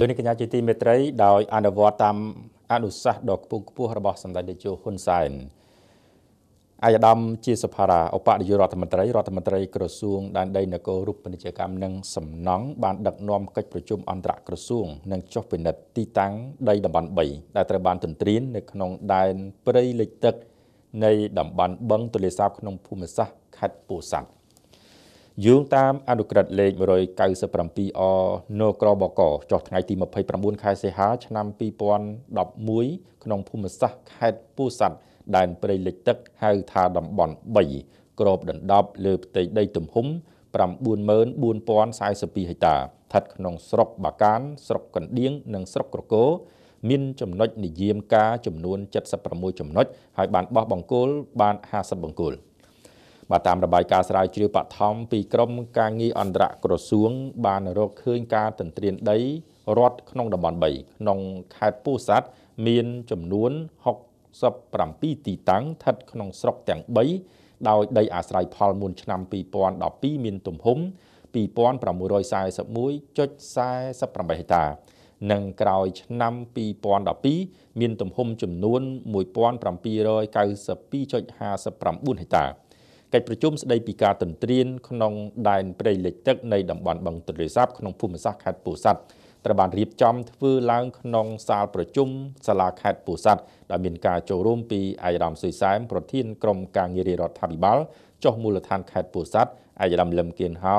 លោកនេះកញ្ញាជាទីមេត្រីដោយអនុវត្តតាមអនុសាសន៍ដ៏ខ្ពង់ខ្ពស់របស់សម្ដេចនាយកហ៊ុនសែនអាយដាមជាសភារាឧបនាយករដ្ឋមន្ត្រីរដ្ឋមន្ត្រីក្រសួងដែនដីនគររូបនីយកម្មនិងសំណង់បានដឹកនាំកិច្ចប្រជុំអន្តរក្រសួងនិងចុះពិនិត្យទីតាំងដីតំបន់3ដែលត្រូវបានទន្ទ្រាននៅក្នុងដែនព្រៃលិចទឹកនៃតំបន់បឹងទលេសាបក្នុងភូមិសាស្ត្រខេត្តពោធិ៍សាត់យោងតាមអនុក្រឹត្យលេខ 197R នក្របកចុះថ្ងៃទី29ខែសីហា ឆ្នាំ2011ក្នុងភូមិសាស្ត្រខេត្តពោធិ៍សាត់ដែនព្រៃលិចទឹកហៅថាតំបន់3ក្របដណ្ដប់លើផ្ទៃដី ទំហំ94042ហិកតាស្ថិតក្នុងស្រុកបាកាន ស្រុកកណ្ដៀងនិងស្រុកក្រគរមាន ចំណុចនិយាមការចំនួន76ចំណុចហើយបានបោះបង្គោលបាន50បង្គោល។បាទតាមរបាយការណ៍ស្រាវជ្រាវបឋមពីក្រមការងារអន្តរក្រសួង បានរកឃើញការទន្ទ្រានដីរដ្ឋក្នុងតំបន់3ក្នុងខេត្តពោធិ៍សាត់មានចំនួន67ទីតាំងស្ថិតក្នុងស្រុកទាំង3ដោយដីអាស្រ័យផលមុនឆ្នាំ2012មានទំហំ2641.48ហិកតា និងក្រោយឆ្នាំ2012មាន ទំហំចំនួន1792.59ហិកតាកិច្ចប្រជុំស្ដីពីការទន្ទ្រានក្នុងដែនព្រៃលិចទឹកនៃតំបន់បឹងទន្លេសាបក្នុងភូមិសាស្ត្រខេត្តពោធិ៍សាត់ត្រូវបានរៀបចំធ្វើឡើងក្នុងសាលប្រជុំសាលាខេត្តពោធិ៍សាត់ដែលមានការចូលរួមពីអាយរ៉ាមសុយសែមប្រធានក្រុមការងាររដ្ឋាភិបាលចុះមូលដ្ឋានខេត្តពោធិ៍សាត់អាយរ៉ាមលឹមគៀនហោ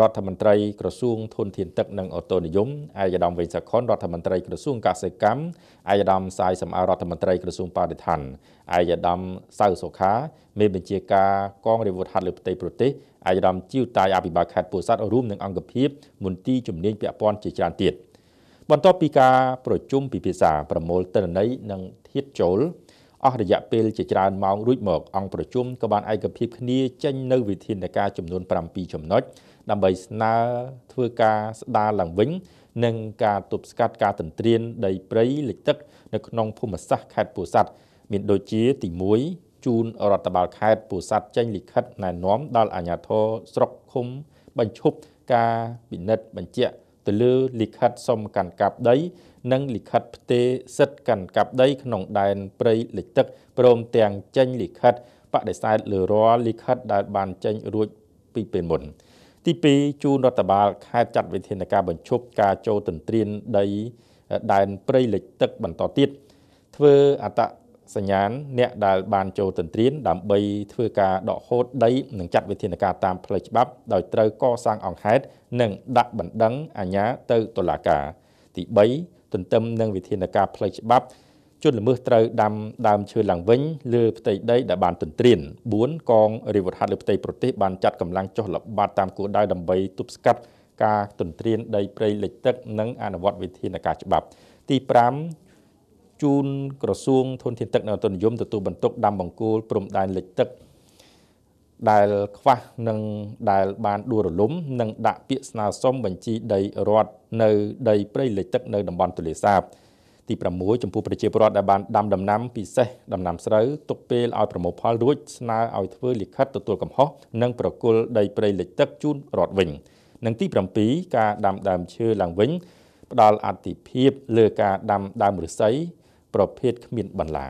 រដ្ឋមន្ត្រីក្រសួងធនធានទឹកនិងអូតូនិយមឯកឧត្តមវេសាខុនរដ្ឋមន្ត្រីក្រសួងកសិកម្មឯកឧត្តមសាយសំអល់រដ្ឋមន្ត្រីក្រសួងបរិស្ថានឯកឧត្តមសៅសុខាមេបញ្ជាការកងរាជវុធហត្ថលើផ្ទៃប្រទេសឯកឧត្តមជីវតាយអភិបាលខេត្តពោធិ៍សាត់រួមនឹងអង្គភាពមន្ទីរជំនាញពាក់ព័ន្ធជាច្រើនទៀតបន្ទាប់ពីការប្រជុំពិភាក្សាប្រមូលទិន្នន័យនិងធៀបចូលអស់រយៈពេលជាច្រើនម៉ោងរួចមកអង្គប្រជុំក៏បានឯកភាពគ្នាចេញនៅវិធានការចំនួន7ចំណុចដើម្បីស្នើធ្វើការស្ដារឡើងវិញនិងការទប់ស្កាត់ការទន្ទ្រានដីព្រៃលិចទឹកនៅក្នុងភូមិសាស្ត្រខេត្តពោធិ៍សាត់មានដូចជាទី1ជូនរដ្ឋបាលខេត្តពោធិ៍សាត់ចេញលិខិតណែនាំដល់អាជ្ញាធរស្រុកឃុំបញ្ឈប់ការពិនិត្យបញ្ជាក់ទៅលើលិខិតសុំកាន់កាប់ដីនិងលិខិតផ្ទេរសិទ្ធិកាន់កាប់ដីក្នុងដែនព្រៃលិចទឹកព្រមទាំងចេញលិខិតបដិសេធលើរាល់លិខិតដែលបានចេញរួចពីពេលមុន ទី2ជូនរដ្ឋបាលខេត្តចាត់វិធានការបញ្ឈប់ការចូលទន្ទ្រានដីដែនព្រៃលិចទឹកបន្តទៀតធ្វើអត្តសញ្ញាណអ្នកដែលបានចូលទន្ទ្រានដើម្បី ធ្វើការដកហូតដីនិងចាត់វិធានការតាមផ្លូវច្បាប់ដោយត្រូវកសាងអង្គហេតុនិង ដាក់បណ្ដឹងអាជ្ញា ទៅតុលាការ ទី3ទន្ទឹមនឹងវិធានការផ្លូវច្បាប់ជនល្មើសត្រូវដាំដើមឈើឡើងវិញលើផ្ទៃដីដែលបានទន្ទ្រាន4កងរាជវុធហត្ថលើផ្ទៃប្រទេសបានចាត់កម្លាំងចុះល្បាតតាមគោលដៅដើម្បីទប់ស្កាត់ការទន្ទ្រានដីព្រៃលិចទឹកនិងអនុវត្តវិធានការច្បាប់ទី5ជូនក្រសួងធនធានទឹកនិងអតុនិយមទទួលបន្ទុកដាំបង្គោលព្រំដែនលិចទឹកដែលខ្វះនិងដែលបានដួលរលំនិង ដាក់ពាក្យស្នើសុំបញ្ជីដីរដ្ឋនៅ ដីព្រៃលិចទឹកនៅតំបន់ទលេសាបទី6ចំពោះប្រជាពលរដ្ឋដែលបានដាំដំណាំពិសេសដំណាំស្រូវទុកពេលឲ្យប្រមូលផលរួចស្នើឲ្យធ្វើលិខិតទទួលកំហុសនិងប្រគល់ដីព្រៃលិចទឹកជូនរដ្ឋវិញនិង ទី7ការដាំដើមឈើឡើងវិញផ្ដល់អតិភិបលើការដាំដើមឫស្សីប្រភេទគ្មានបន្លា